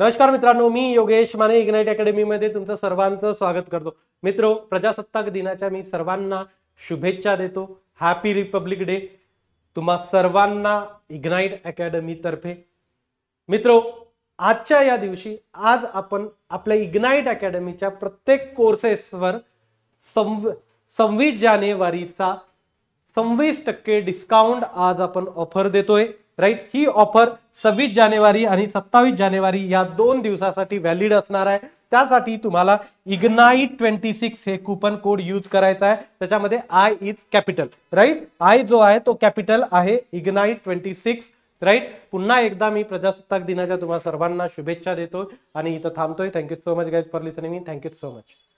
नमस्कार मित्रांनो मी योगेश माने इग्नाईट अकॅडमीमध्ये तुमचं सर्वांचं स्वागत करतो मित्रो प्रजासत्ताक दिनाच्या मी सर्वांना शुभेच्छा देतो हॅपी रिपब्लिक डे तुम्हा सर्वांना इग्नाईट अकॅडमीतर्फे मित्रो आजच्या या दिवशी आज आपण आपल्या इग्नाईट अकॅडमीच्या प्रत्येक कोर्सेसवर सव्वीस जानेवारीचा सव्वीस टक्के डिस्काउंट आज आपण ऑफर देतोय राईट ही ऑफर सव्वीस जानेवारी आणि सत्तावीस जानेवारी या दोन दिवसासाठी व्हॅलिड असणार आहे त्यासाठी तुम्हाला इग्नाईट ट्वेंटी सिक्स हे कुपन कोड यूज करायचा आहे त्याच्यामध्ये I is capital right I जो आहे तो कॅपिटल आहे इग्नाईट ट्वेंटी सिक्स राईट पुन्हा एकदा मी प्रजासत्ताक दिनाच्या तुम्हाला सर्वांना शुभेच्छा देतो आणि इथं थांबतोय thank you so much guys for listening thank you so much